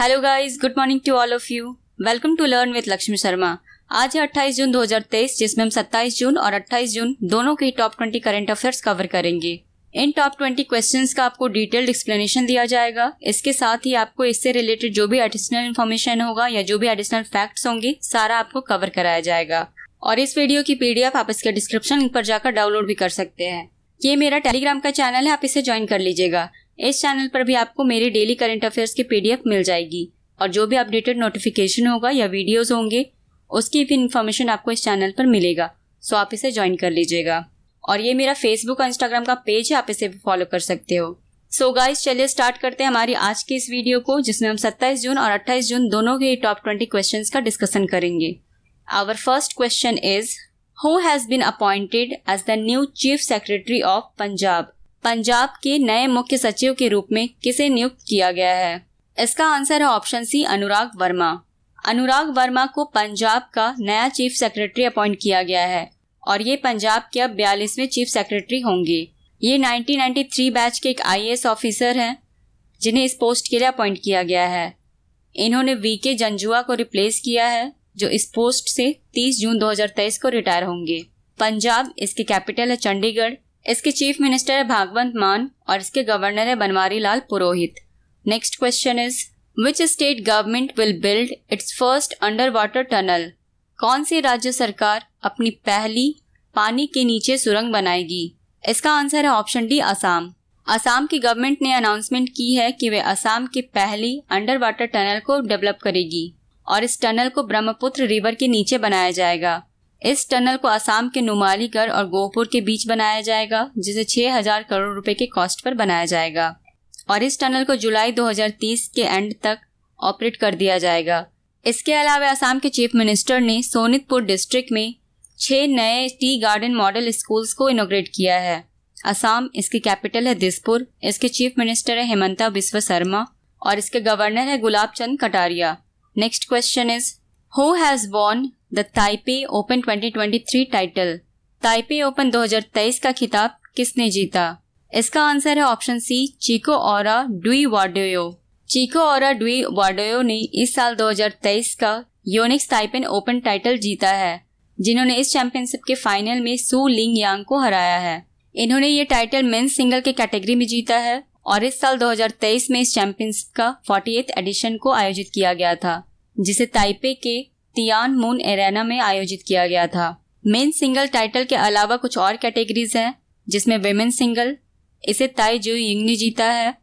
hello guys good morning to all of you welcome to learn with Lakshmi Sharma आज है 28 जून 2023 जिसमें हम 27 जून और 28 जून दोनों के टॉप 20 करंट अफेयर्स कवर करेंगे इन टॉप 20 क्वेश्चंस का आपको डिटेल्ड एक्सप्लेनेशन दिया जाएगा इसके साथ ही आपको इससे रिलेटेड जो भी एडिशनल इन्फॉर्मेशन होगा या जो भी एडिशनल फैक्ट्स होंगे सारा आपको कवर कराया जाएगा और इस वीडियो की पीडीएफ आप इसके डिस्क्रिप्शन लिंक पर जाकर डाउनलोड भी कर सकते हैं ये मेरा टेलीग्राम का चैनल है आप इसे ज्वाइन कर लीजिएगा इस चैनल पर भी आपको मेरे डेली करंट अफेयर्स की पीडीएफ मिल जाएगी और जो भी अपडेटेड नोटिफिकेशन होगा या वीडियोस होंगे उसकी भी इन्फॉर्मेशन आपको इस चैनल पर मिलेगा सो आप इसे ज्वाइन कर लीजिएगा और ये मेरा फेसबुक और इंस्टाग्राम का पेज है आप इसे भी फॉलो कर सकते हो सो so गाइस चलिए स्टार्ट करते हैं हमारी आज की इस वीडियो को जिसमें हम 27 जून और 28 जून दोनों के टॉप 20 क्वेश्चंस का डिस्कशन करेंगे our first question is who has been appointed as the new chief secretary of Punjab Punjab के नए मुख्य सचिव के रूप में किसे नियुक्त किया गया है इसका आंसर है ऑप्शन सी अनुराग वर्मा अनुराग वर्मा को पंजाब का नया चीफ सेक्रेटरी अपॉइंट किया गया है और ये पंजाब के अब बयालीसवें चीफ सेक्रेटरी होंगे ये 1993 बैच के एक आईएएस ऑफिसर हैं जिन्हें इस पोस्ट के लिए अपॉइंट किया गया है इन्होंने वी के जंजुआ को रिप्लेस किया है जो इस पोस्ट से 30 जून 2023 को रिटायर होंगे पंजाब इसके कैपिटल है चंडीगढ़ इसके चीफ मिनिस्टर है भागवंत मान और इसके गवर्नर है Banwari Lal Purohit next question is which state government will build its first underwater tunnel कौन सी राज्य सरकार अपनी पहली पानी के नीचे सुरंग बनाएगी इसका आंसर है ऑप्शन डी असम असम की गवर्नमेंट ने अनाउंसमेंट की है कि वे असम की पहली अंडर वाटर टनल को डेवलप करेगी और इस टनल को ब्रह्मपुत्र रिवर के नीचे बनाया जाएगा इस टनल को असम के नुमालीगढ़ और गोहपुर के बीच बनाया जाएगा जिसे 6000 करोड़ रुपए के कॉस्ट पर बनाया जाएगा और इस टनल को जुलाई 2030 के एंड तक ऑपरेट कर दिया जाएगा इसके अलावा आसाम के चीफ मिनिस्टर ने सोनितपुर डिस्ट्रिक्ट में छह नए टी गार्डन मॉडल स्कूल्स को इनोग्रेट किया है असम इसकी कैपिटल है दिसपुर इसके चीफ मिनिस्टर है हेमंता बिस्व शर्मा और इसके गवर्नर है Gulab Chand Kataria next question is who has won the Taipei Open 2023 title Taipei Open 2023 का खिताब किसने जीता इसका आंसर है ऑप्शन सी चीको और डुई वार्डोयो चीको और डुई वार्डोयो ने इस साल 2023 का योनिक्स ताइपेन ओपन टाइटल जीता है जिन्होंने इस चैंपियनशिप के फाइनल में सू लिंग यांग को हराया है इन्होंने ये टाइटल मेन्स सिंगल के कैटेगरी में जीता है और इस साल 2023 में इस चैंपियनशिप का फोर्टी एडिशन को आयोजित किया गया था जिसे ताइपे के तियान मून एरेना में आयोजित किया गया था मेन सिंगल टाइटल के अलावा कुछ और कैटेगरीज हैं जिसमें वेमेन सिंगल इसे ताई जू यिंग ने जीता है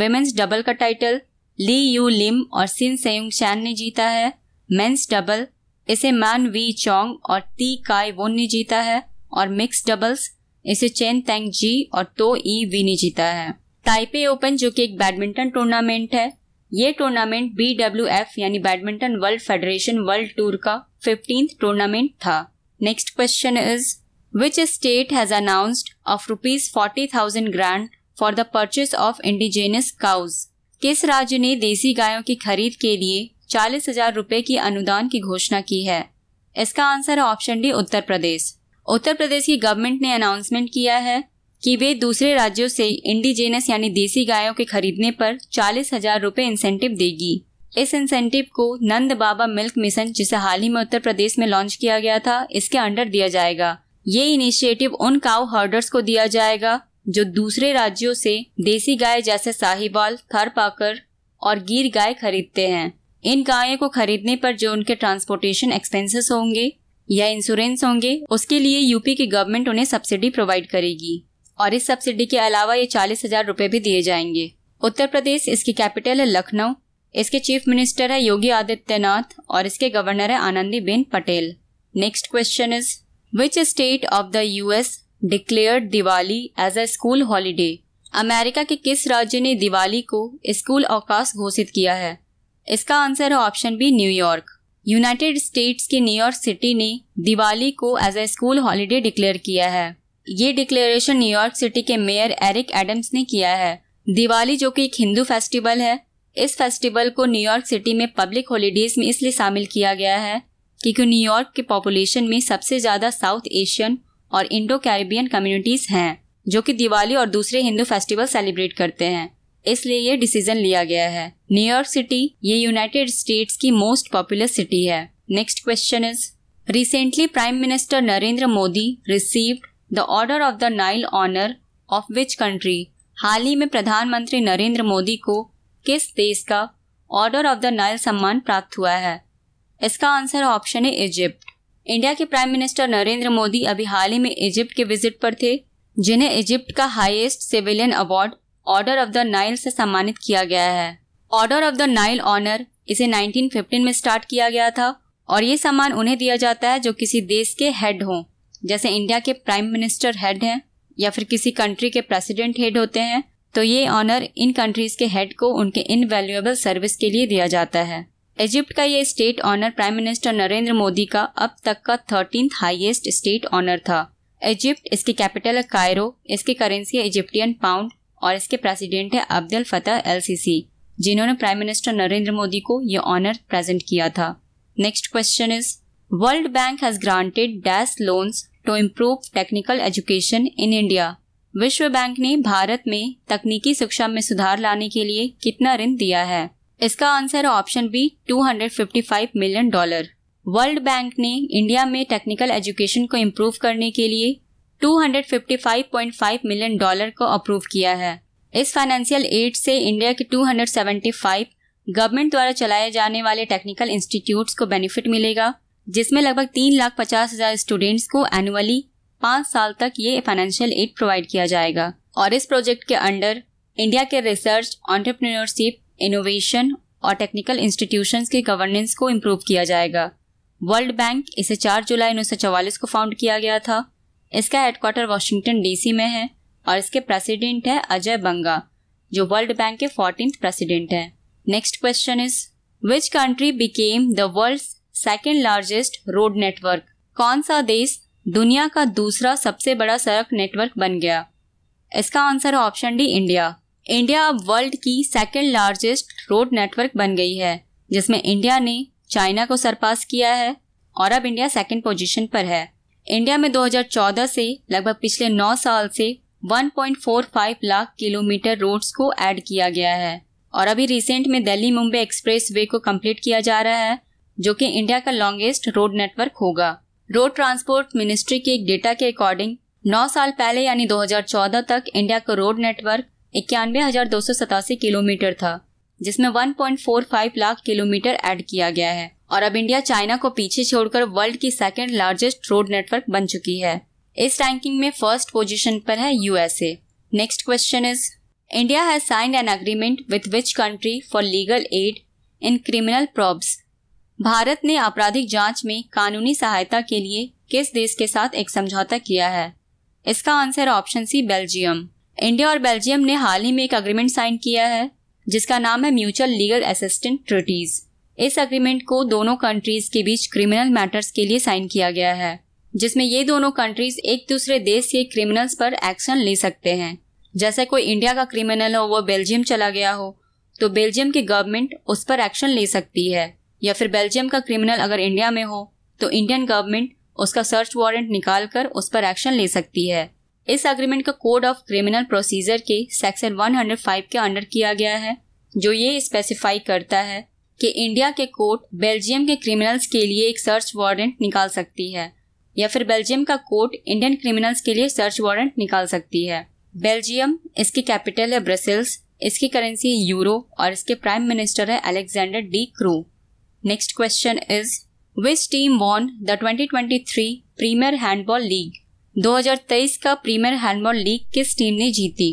वेमेन्स डबल का टाइटल ली यू लिम और सिन सेयुंग शैन ने जीता है मेन्स डबल इसे मैन वी चोंग और ती काई वोन ने जीता है और मिक्स डबल्स इसे चेन तेंग जी और तो ई वी ने जीता है ताइपे ओपन जो कि एक बैडमिंटन टूर्नामेंट है ये टूर्नामेंट बी यानी badminton world federation world tour का फिफ्टींथ टूर्नामेंट था next question is which state has announced of rupees forty thousand grand for the purchase of indigenous cows किस राज्य ने देसी गायों की खरीद के लिए चालीस हजार रूपए की अनुदान की घोषणा की है इसका आंसर है ऑप्शन डी उत्तर प्रदेश उत्तर प्रदेश की गवर्नमेंट ने अनाउंसमेंट किया है कि वे दूसरे राज्यों से इंडिजेनस यानी देसी गायों के खरीदने पर चालीस हजार रूपए इंसेंटिव देगी इस इंसेंटिव को नंद बाबा मिल्क मिशन जिसे हाल ही में उत्तर प्रदेश में लॉन्च किया गया था इसके अंडर दिया जाएगा ये इनिशिएटिव उन काउ हर्डर्स को दिया जाएगा जो दूसरे राज्यों से देसी गाय जैसे साहिवाल थरपाकर और गिर गाय खरीदते हैं इन गायों को खरीदने पर जो उनके ट्रांसपोर्टेशन एक्सपेंसेस होंगे या इंश्योरेंस होंगे उसके लिए यूपी की गवर्नमेंट उन्हें सब्सिडी प्रोवाइड करेगी और इस सब्सिडी के अलावा ये चालीस हजार रूपए भी दिए जाएंगे उत्तर प्रदेश इसकी कैपिटल है लखनऊ इसके चीफ मिनिस्टर है योगी आदित्यनाथ और इसके गवर्नर है Anandi Ben Patel next question is which state of the US declare Diwali as a school holiday America के किस राज्य ने दिवाली को स्कूल अवकाश घोषित किया है इसका आंसर है option B New York United States की न्यूयॉर्क सिटी ने दिवाली को as a school holiday declare किया है ये डिक्लेरेशन न्यूयॉर्क सिटी के मेयर एरिक एडम्स ने किया है दिवाली जो कि एक हिंदू फेस्टिवल है इस फेस्टिवल को न्यूयॉर्क सिटी में पब्लिक हॉलीडेज में इसलिए शामिल किया गया है क्योंकि न्यूयॉर्क के पॉपुलेशन में सबसे ज्यादा साउथ एशियन और इंडो कैरिबियन कम्युनिटीज हैं जो कि दिवाली और दूसरे हिंदू फेस्टिवल सेलिब्रेट करते हैं इसलिए ये डिसीजन लिया गया है न्यूयॉर्क सिटी ये यूनाइटेड स्टेट्स की मोस्ट पॉपुलर सिटी है next question is recently prime minister Narendra Modi received the order of the Nile honour of which country हाल ही में प्रधानमंत्री नरेंद्र मोदी को किस देश का ऑर्डर ऑफ द नाइल सम्मान प्राप्त हुआ है इसका आंसर ऑप्शन है इजिप्ट इंडिया के प्राइम मिनिस्टर नरेंद्र मोदी अभी हाल ही में इजिप्ट के विजिट पर थे जिन्हें इजिप्ट का highest civilian award order of the Nile से सम्मानित किया गया है order of the Nile honour इसे 1915 में स्टार्ट किया गया था और ये सम्मान उन्हें दिया जाता है जो किसी देश के हेड हों जैसे इंडिया के प्राइम मिनिस्टर हेड हैं या फिर किसी कंट्री के प्रेसिडेंट हेड होते हैं तो ये ऑनर इन कंट्रीज के हेड को उनके इन वैल्यूएबल सर्विस के लिए दिया जाता है इजिप्ट का ये state honour prime minister Narendra Modi का अब तक का थर्टीन हाइएस्ट स्टेट ऑनर था इजिप्ट इसके कैपिटल है कायरो इसके करेंसी है इजिप्टियन पाउंड और इसके प्रेसिडेंट है अब्दुल फतेह एल जिन्होंने प्राइम मिनिस्टर नरेंद्र मोदी को ये ऑनर प्रेजेंट किया था next question is world bank has granted dash loans to improve technical education in India विश्व बैंक ने भारत में तकनीकी शिक्षा में सुधार लाने के लिए कितना ऋण दिया है इसका answer option B 255 million dollar world bank ने इंडिया में टेक्निकल एजुकेशन को इम्प्रूव करने के लिए 255.5 मिलियन डॉलर को अप्रूव किया है इस फाइनेंशियल एड से इंडिया के 275 गवर्नमेंट द्वारा चलाए जाने वाले टेक्निकल इंस्टीट्यूट्स को बेनिफिट मिलेगा जिसमें लगभग तीन लाख पचास हजार स्टूडेंट्स को एनुअली पाँच साल तक ये फाइनेंशियल एड प्रोवाइड किया जाएगा और इस प्रोजेक्ट के अंडर इंडिया के रिसर्च ऑन्टरप्रिन्योरशिप इनोवेशन और टेक्निकल इंस्टीट्यूशन के गवर्नेंस को इम्प्रूव किया जाएगा वर्ल्ड बैंक इसे 4 जुलाई उन्नीस को फाउंड किया गया था इसका हेडक्वार्टर वाशिंगटन डीसी में है और इसके प्रेसिडेंट है अजय बंगा जो वर्ल्ड बैंक के फोर्टीन प्रेसिडेंट है next question is which country became the world second largest road network कौन सा देश दुनिया का दूसरा सबसे बड़ा सड़क नेटवर्क बन गया इसका आंसर है ऑप्शन डी इंडिया इंडिया अब वर्ल्ड की सेकेंड लार्जेस्ट रोड नेटवर्क बन गई है जिसमें इंडिया ने चाइना को सरपास किया है और अब इंडिया सेकेंड पोजीशन पर है इंडिया में 2014 से लगभग पिछले 9 साल से 1.45 लाख किलोमीटर रोड्स को ऐड किया गया है और अभी रिसेंट में दिल्ली मुंबई एक्सप्रेस वे को कम्प्लीट किया जा रहा है जो कि इंडिया का लॉन्गेस्ट रोड नेटवर्क होगा रोड ट्रांसपोर्ट मिनिस्ट्री के एक डेटा के अकॉर्डिंग 9 साल पहले यानी 2014 तक इंडिया का रोड नेटवर्क इक्यानवे किलोमीटर था जिसमें 1.45 लाख किलोमीटर ऐड किया गया है और अब इंडिया चाइना को पीछे छोड़कर वर्ल्ड की सेकेंड लार्जेस्ट रोड नेटवर्क बन चुकी है इस रैंकिंग में फर्स्ट पोजिशन पर है USA next question is India has signed an agreement with which country for legal aid in criminal probes Bharat ने आपराधिक जांच में कानूनी सहायता के लिए किस देश के साथ एक समझौता किया है इसका answer option C Belgium India और बेल्जियम ने हाल ही में एक अग्रीमेंट साइन किया है जिसका नाम है म्यूचुअल लीगल असिस्टेंट ट्रिटीज इस अग्रीमेंट को दोनों कंट्रीज के बीच क्रिमिनल मैटर्स के लिए साइन किया गया है जिसमें ये दोनों कंट्रीज एक दूसरे देश के क्रिमिनल्स पर एक्शन ले सकते हैं जैसे कोई इंडिया का क्रिमिनल हो वो बेल्जियम चला गया हो तो बेल्जियम की गवर्नमेंट उस पर एक्शन ले सकती है या फिर बेल्जियम का क्रिमिनल अगर इंडिया में हो तो इंडियन गवर्नमेंट उसका सर्च वारंट निकाल कर उस पर एक्शन ले सकती है इस अग्रीमेंट का कोड ऑफ क्रिमिनल प्रोसीजर के सेक्शन 105 के अंडर किया गया है जो ये स्पेसिफाई करता है कि इंडिया के कोर्ट बेल्जियम के क्रिमिनल्स के लिए एक सर्च वारंट निकाल सकती है या फिर बेल्जियम का कोर्ट इंडियन क्रिमिनल्स के लिए सर्च वारंट निकाल सकती है बेल्जियम इसकी कैपिटल है ब्रसेल्स इसकी करेंसी यूरो और इसके प्राइम मिनिस्टर है Alexander De Croo next question is which team won the 2023 premier handball league 2023 का प्रीमियर हैंडबॉल लीग किस टीम ने जीती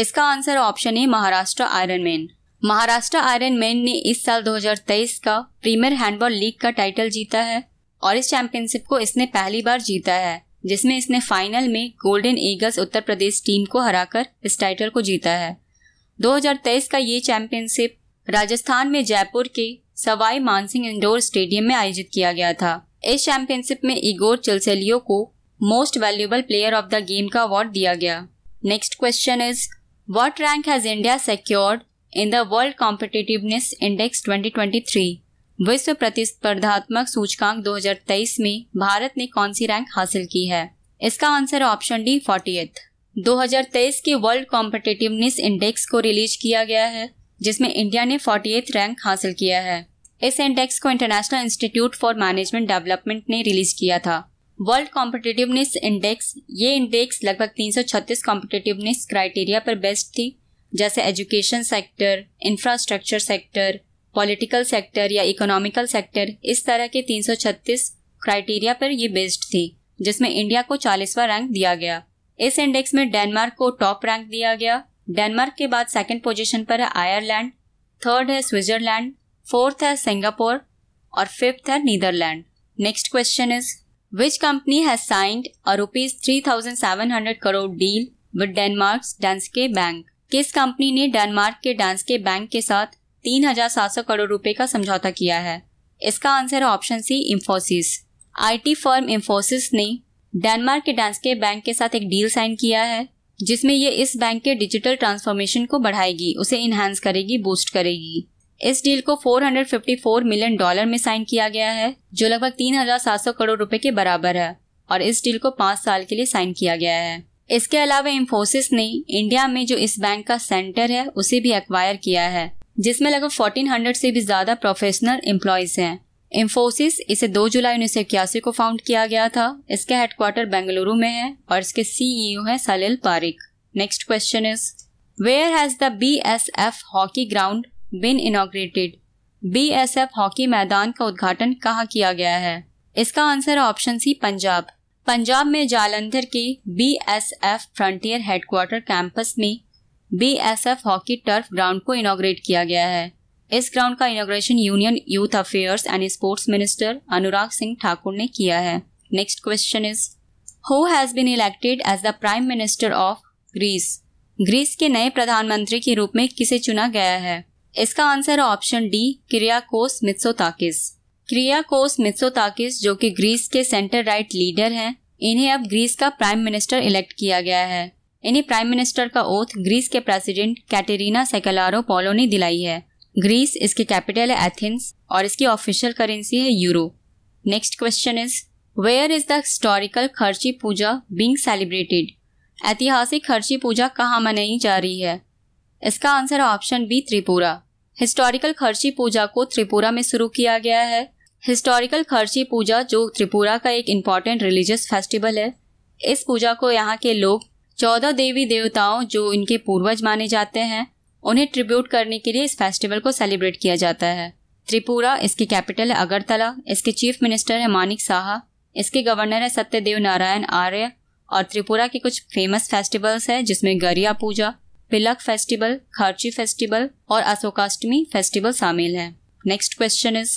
इसका आंसर ऑप्शन है Maharashtra iron man Maharashtra iron man ने इस साल 2023 का प्रीमियर हैंडबॉल लीग का टाइटल जीता है और इस चैंपियनशिप को इसने पहली बार जीता है जिसमें इसने फाइनल में Golden Eagles Uttar Pradesh team को हराकर इस टाइटल को जीता है 2023 का ये चैंपियनशिप राजस्थान में जयपुर के सवाई मानसिंह इंडोर स्टेडियम में आयोजित किया गया था इस चैंपियनशिप में इगोर चिलसेलियो को most valuable player of the game का अवार्ड दिया गया next question is what rank has India secured in the world competitiveness index 2023 विश्व प्रतिस्पर्धात्मक सूचकांक 2023 में भारत ने कौन सी रैंक हासिल की है इसका आंसर ऑप्शन डी फोर्टी 2023 के वर्ल्ड कॉम्पिटेटिवनेस इंडेक्स को रिलीज किया गया है जिसमें इंडिया ने फोर्टी रैंक हासिल किया है इस इंडेक्स को international institute for management development ने रिलीज किया था वर्ल्ड कॉम्पिटेटिवनेस इंडेक्स ये इंडेक्स लगभग 336 कॉम्पिटेटिवनेस क्राइटेरिया पर बेस्ट थी जैसे education sector infrastructure sector political sector या इकोनॉमिकल सेक्टर इस तरह के 336 क्राइटेरिया पर ये बेस्ड थी जिसमें इंडिया को चालीसवा रैंक दिया गया इस इंडेक्स में डेनमार्क को टॉप रैंक दिया गया डेनमार्क के बाद सेकेंड पोजिशन पर है आयरलैंड थर्ड है स्विट्जरलैंड फोर्थ है सिंगापुर और फिफ्थ है Netherland next question is which company has signed a rupees three thousand seven hundred crore deal with Denmark Danske bank किस कंपनी ने डेनमार्क के डांसके बैंक के साथ तीन हजार सात सौ करोड़ रुपए का समझौता किया है इसका आंसर है option C Infosys IT firm Infosys ने डेनमार्क के डांसके बैंक के साथ एक डील साइन किया है जिसमें ये इस बैंक के डिजिटल ट्रांसफॉर्मेशन को बढ़ाएगी उसे इन्हांस करेगी बूस्ट करेगी इस डील को 454 मिलियन डॉलर में साइन किया गया है जो लगभग 3,700 करोड़ रुपए के बराबर है और इस डील को पाँच साल के लिए साइन किया गया है इसके अलावा इन्फोसिस ने इंडिया में जो इस बैंक का सेंटर है उसे भी एक्वायर किया है जिसमें लगभग 1400 से भी ज्यादा प्रोफेशनल एम्प्लॉयज हैं इंफोसिस इसे 2 जुलाई उन्नीस को फाउंड किया गया था इसका हेडक्वार्टर बेंगलुरु में है और इसके सीईओ e हैं Salil Parekh next question is where has the B S F hockey ground been inaugurated B S F hockey मैदान का उद्घाटन कहाँ किया गया है इसका answer option C Punjab Punjab में जालंधर के B S F frontier headquarter campus में B S F hockey turf ground को इनोग्रेट किया गया है इस ग्राउंड का inauguration union youth affairs and sports minister Anurag Singh Thakur ने किया है next question is who has been elected as the prime minister of Greece Greece के नए प्रधानमंत्री के रूप में किसे चुना गया है इसका आंसर है option D Kyriakos Mitsotakis Kyriakos Mitsotakis जो कि ग्रीस के सेंटर राइट लीडर हैं इन्हें अब ग्रीस का प्राइम मिनिस्टर इलेक्ट किया गया है इन्हें प्राइम मिनिस्टर का ओथ ग्रीस के प्रेसिडेंट कैटेरिना सेकेलारो पोलो ने दिलाई है ग्रीस इसके कैपिटल है एथेंस और इसकी ऑफिशियल करेंसी है euro next question is where is the historical Kharchi Puja being celebrated ऐतिहासिक खर्ची पूजा कहाँ मनाई जा रही है इसका आंसर है option B Tripura historical Kharchi पूजा को त्रिपुरा में शुरू किया गया है हिस्टोरिकल खर्ची पूजा जो त्रिपुरा का एक इम्पॉर्टेंट रिलीजियस फेस्टिवल है इस पूजा को यहाँ के लोग चौदह देवी देवताओं जो इनके पूर्वज माने जाते हैं उन्हें ट्रिब्यूट करने के लिए इस फेस्टिवल को सेलिब्रेट किया जाता है त्रिपुरा इसके कैपिटल है अगरतला इसके चीफ मिनिस्टर है मानिक साहा इसके गवर्नर है सत्यदेव नारायण आर्य और त्रिपुरा के कुछ फेमस फेस्टिवल्स हैं जिसमें गरिया पूजा पिलक फेस्टिवल खर्ची फेस्टिवल और अशोकाष्टमी फेस्टिवल शामिल है next question is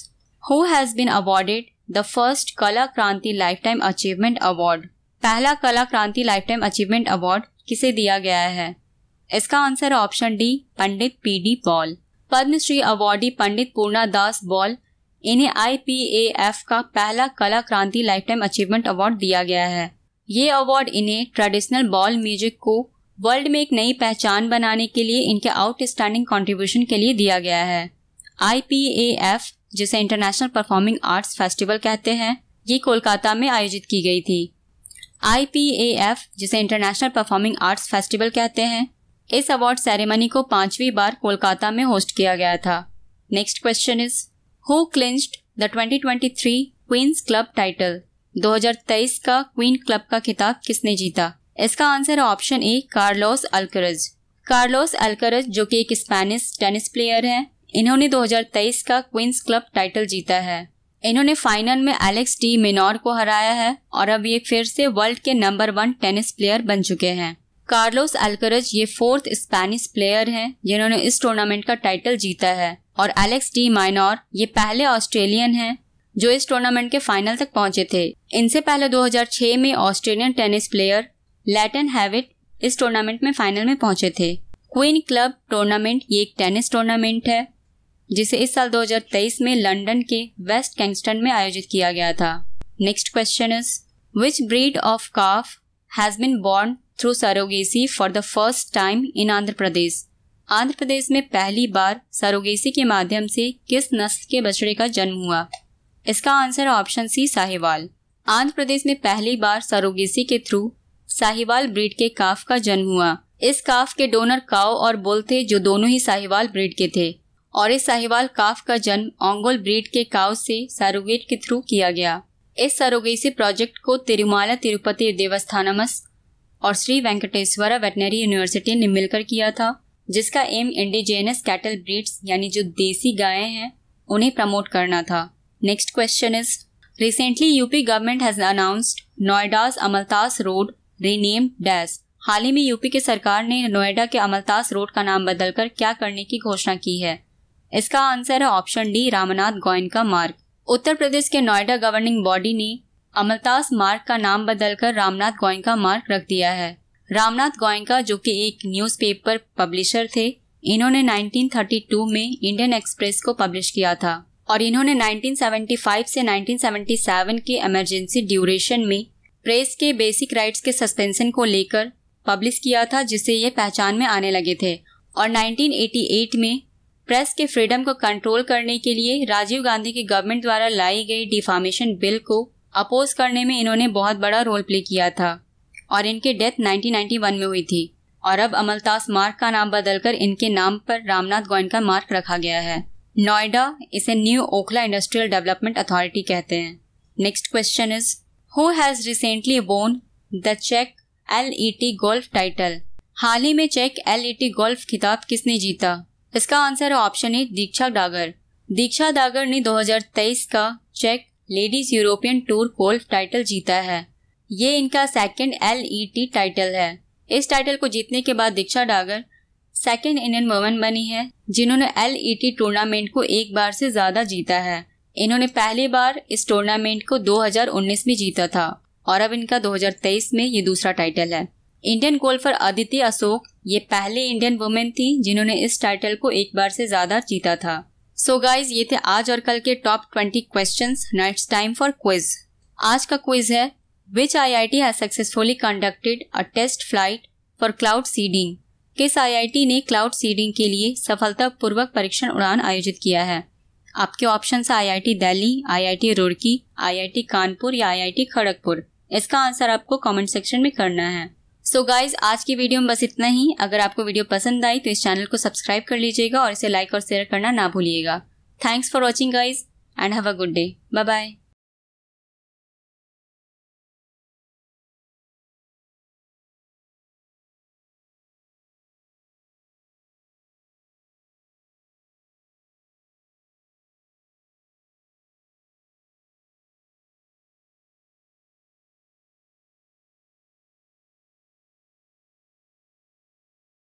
who has been awarded the first Kala Kranti life time achievement award पहला कला Kranti life time achievement award किसे दिया गया है इसका answer option D Pandit P D Paul Padmashri awardee Pandit Purna Das Baul इन्हें आई का पहला कला Kranti life time achievement award दिया गया है ये अवार्ड इन्हें ट्रेडिशनल बॉल म्यूजिक को वर्ल्ड में एक नई पहचान बनाने के लिए इनके आउटस्टैंडिंग कंट्रीब्यूशन के लिए दिया गया है आईपीएएफ जिसे इंटरनेशनल परफॉर्मिंग आर्ट्स फेस्टिवल कहते हैं ये कोलकाता में आयोजित की गई थी आईपीएएफ जिसे इंटरनेशनल परफॉर्मिंग आर्ट्स फेस्टिवल कहते हैं इस अवार्ड सेरेमनी को पांचवी बार कोलकाता में होस्ट किया गया था next question is who clinched the 2023 Queen's club title 2023 का क्वीन क्लब का खिताब किसने जीता इसका answer option A Carlos Alcaraz Carlos Alcaraz जो कि एक स्पेनिश टेनिस प्लेयर हैं इन्होंने 2023 का क्वींस क्लब टाइटल जीता है इन्होंने फाइनल में एलेक्स डी मिनोर को हराया है और अब ये फिर से वर्ल्ड के नंबर वन टेनिस प्लेयर बन चुके हैं कार्लोस अल्करज ये फोर्थ स्पेनिश प्लेयर हैं जिन्होंने इस टूर्नामेंट का टाइटल जीता है और एलेक्स डी माइनॉर ये पहले ऑस्ट्रेलियन हैं जो इस टूर्नामेंट के फाइनल तक पहुंचे थे इनसे पहले 2006 में Australian tennis player Lleyton Hewitt इस टूर्नामेंट में फाइनल में पहुंचे थे क्वीन क्लब टूर्नामेंट ये एक टेनिस टूर्नामेंट है जिसे इस साल 2023 में लंदन के वेस्ट कैंगस्टन में आयोजित किया गया था next question is which breed of calf has been born through surrogacy for the first time in Andhra Pradesh Andhra Pradesh में पहली बार सरोगेसी के माध्यम से किस नस्ल के बछड़े का जन्म हुआ इसका answer option C Sahiwal Andhra Pradesh में पहली बार सरोगेसी के थ्रू साहिवाल ब्रीड के काफ का जन्म हुआ इस काफ के डोनर काओ और बोल थे जो दोनों ही साहिवाल ब्रीड के थे और इस साहिवाल काफ का जन्म ओंगोल ब्रीड के काव से सरोगेट के थ्रू किया गया इस सरोगेसी प्रोजेक्ट को तिरुमाला तिरुपति देवस्थानमस और श्री वेंकटेश्वरा वेटनरी यूनिवर्सिटी ने मिलकर किया था जिसका एम इंडिजेनस कैटल ब्रीड्स यानी जो देसी गायें हैं उन्हें प्रमोट करना था next question is recently UP government has announced Noida's Amaltas road renamed as हाल ही में यूपी के सरकार ने नोएडा के अमलतास रोड का नाम बदलकर क्या करने की घोषणा की है इसका आंसर है ऑप्शन डी रामनाथ गोयन का मार्ग उत्तर प्रदेश के नोएडा गवर्निंग बॉडी ने अमलतास मार्ग का नाम बदलकर रामनाथ गोयनका मार्ग रख दिया है रामनाथ गोयनका जो कि एक न्यूज़पेपर पब्लिशर थे इन्होंने 1932 में इंडियन एक्सप्रेस को पब्लिश किया था और इन्होंने 1975 से 1977 के इमरजेंसी ड्यूरेशन में प्रेस के बेसिक राइट्स के सस्पेंशन को लेकर पब्लिश किया था जिससे ये पहचान में आने लगे थे और 1988 में प्रेस के फ्रीडम को कंट्रोल करने के लिए राजीव गांधी की गवर्नमेंट द्वारा लाई गई डिफामेशन बिल को अपोज करने में इन्होंने बहुत बड़ा रोल प्ले किया था और इनके डेथ 1991 में हुई थी और अब अमलतास मार्क का नाम बदलकर इनके नाम पर रामनाथ गोयन का मार्क रखा गया है नोएडा इसे new Okhla industrial development authority कहते हैं next question is who has recently won the चेक L E T golf title हाल ही में चेक एल ई टी गोल्फ खिताब किसने जीता इसका आंसर है ऑप्शन ए दीक्षा डागर दीक्षा डागर ने 2023 का चेक ladies European tour golf title जीता है ये इनका सेकंड एलईटी टाइटल है इस टाइटल को जीतने के बाद Diksha Dagar second Indian woman बनी है जिन्होंने टी टूर्नामेंट e को एक बार से ज्यादा जीता है इन्होंने पहली बार इस टूर्नामेंट को 2019 में जीता था और अब इनका 2023 में ये दूसरा टाइटल है इंडियन गोल्फर आदित्य अशोक ये पहले इंडियन वुमेन थी जिन्होंने इस टाइटल को एक बार से ज्यादा जीता था सो so गाइज ये थे आज और कल के top twenty question next time for quiz आज का क्विज है which I I T successfully conducted a test flight for cloud seeding किस आई आई टी ने क्लाउड सीडिंग के लिए सफलतापूर्वक परीक्षण उड़ान आयोजित किया है आपके ऑप्शन है T Delhi T Roorkee I I T Kanpur या आई आई टी खड़गपुर इसका आंसर आपको कमेंट सेक्शन में करना है सो so गाइज आज की वीडियो में बस इतना ही अगर आपको वीडियो पसंद आई तो इस चैनल को सब्सक्राइब कर लीजिएगा और इसे लाइक और शेयर करना ना भूलिएगा thanks for watching guys and have a good day bye bye